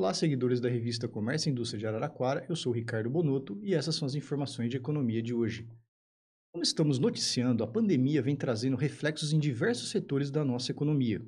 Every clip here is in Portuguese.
Olá, seguidores da revista Comércio e Indústria de Araraquara, eu sou Ricardo Bonotto e essas são as informações de economia de hoje. Como estamos noticiando, a pandemia vem trazendo reflexos em diversos setores da nossa economia.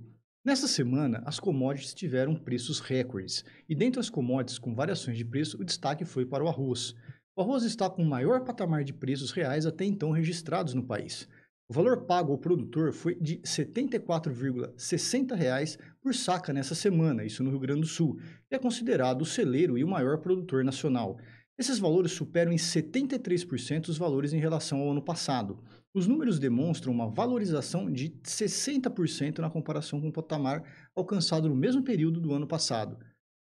Nesta semana, as commodities tiveram preços recordes, e dentre as commodities com variações de preço, o destaque foi para o arroz. O arroz está com o maior patamar de preços reais até então registrados no país. O valor pago ao produtor foi de R$ 74,60 por saca nessa semana, isso no Rio Grande do Sul, que é considerado o celeiro e o maior produtor nacional. Esses valores superam em 73% os valores em relação ao ano passado. Os números demonstram uma valorização de 60% na comparação com o patamar alcançado no mesmo período do ano passado.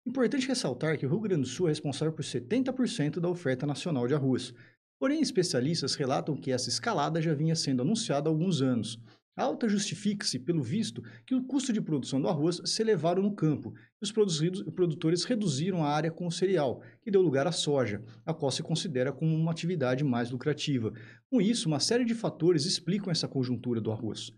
Importante ressaltar que o Rio Grande do Sul é responsável por 70% da oferta nacional de arroz. Porém, especialistas relatam que essa escalada já vinha sendo anunciada há alguns anos. A alta justifica-se pelo visto que o custo de produção do arroz se elevaram no campo e os produtores reduziram a área com o cereal, que deu lugar à soja, a qual se considera como uma atividade mais lucrativa. Com isso, uma série de fatores explicam essa conjuntura do arroz.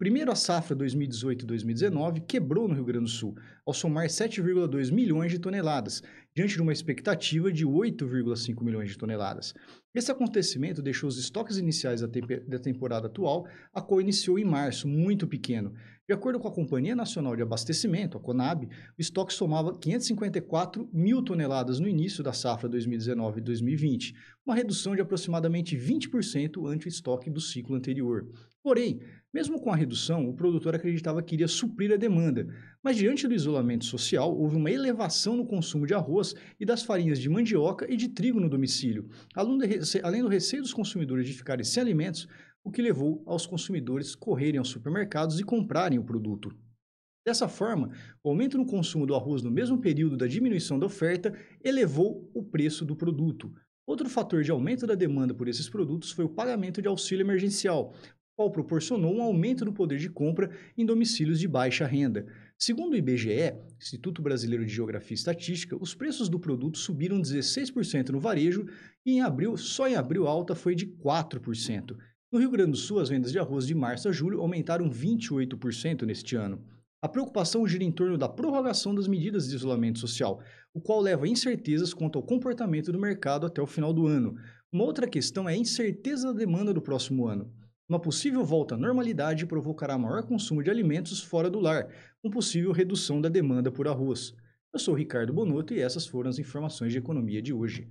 Primeiro, a safra 2018-2019 quebrou no Rio Grande do Sul, ao somar 7,2 milhões de toneladas, diante de uma expectativa de 8,5 milhões de toneladas. Esse acontecimento deixou os estoques iniciais da, da temporada atual, a qual iniciou em março, muito pequeno, de acordo com a Companhia Nacional de Abastecimento, a CONAB, o estoque somava 554 mil toneladas no início da safra 2019-2020, uma redução de aproximadamente 20% ante o estoque do ciclo anterior. Porém, mesmo com a redução, o produtor acreditava que iria suprir a demanda, mas diante do isolamento social, houve uma elevação no consumo de arroz e das farinhas de mandioca e de trigo no domicílio, Além do receio dos consumidores de ficarem sem alimentos, o que levou aos consumidores correrem aos supermercados e comprarem o produto. Dessa forma, o aumento no consumo do arroz no mesmo período da diminuição da oferta elevou o preço do produto. Outro fator de aumento da demanda por esses produtos foi o pagamento de auxílio emergencial, qual proporcionou um aumento no poder de compra em domicílios de baixa renda. Segundo o IBGE, Instituto Brasileiro de Geografia e Estatística, os preços do produto subiram 16% no varejo e em abril, só em abril a alta foi de 4%. No Rio Grande do Sul, as vendas de arroz de março a julho aumentaram 28% neste ano. A preocupação gira em torno da prorrogação das medidas de isolamento social, o qual leva a incertezas quanto ao comportamento do mercado até o final do ano. Uma outra questão é a incerteza da demanda do próximo ano. Uma possível volta à normalidade provocará maior consumo de alimentos fora do lar, com possível redução da demanda por arroz. Eu sou Ricardo Bonotto e essas foram as informações de economia de hoje.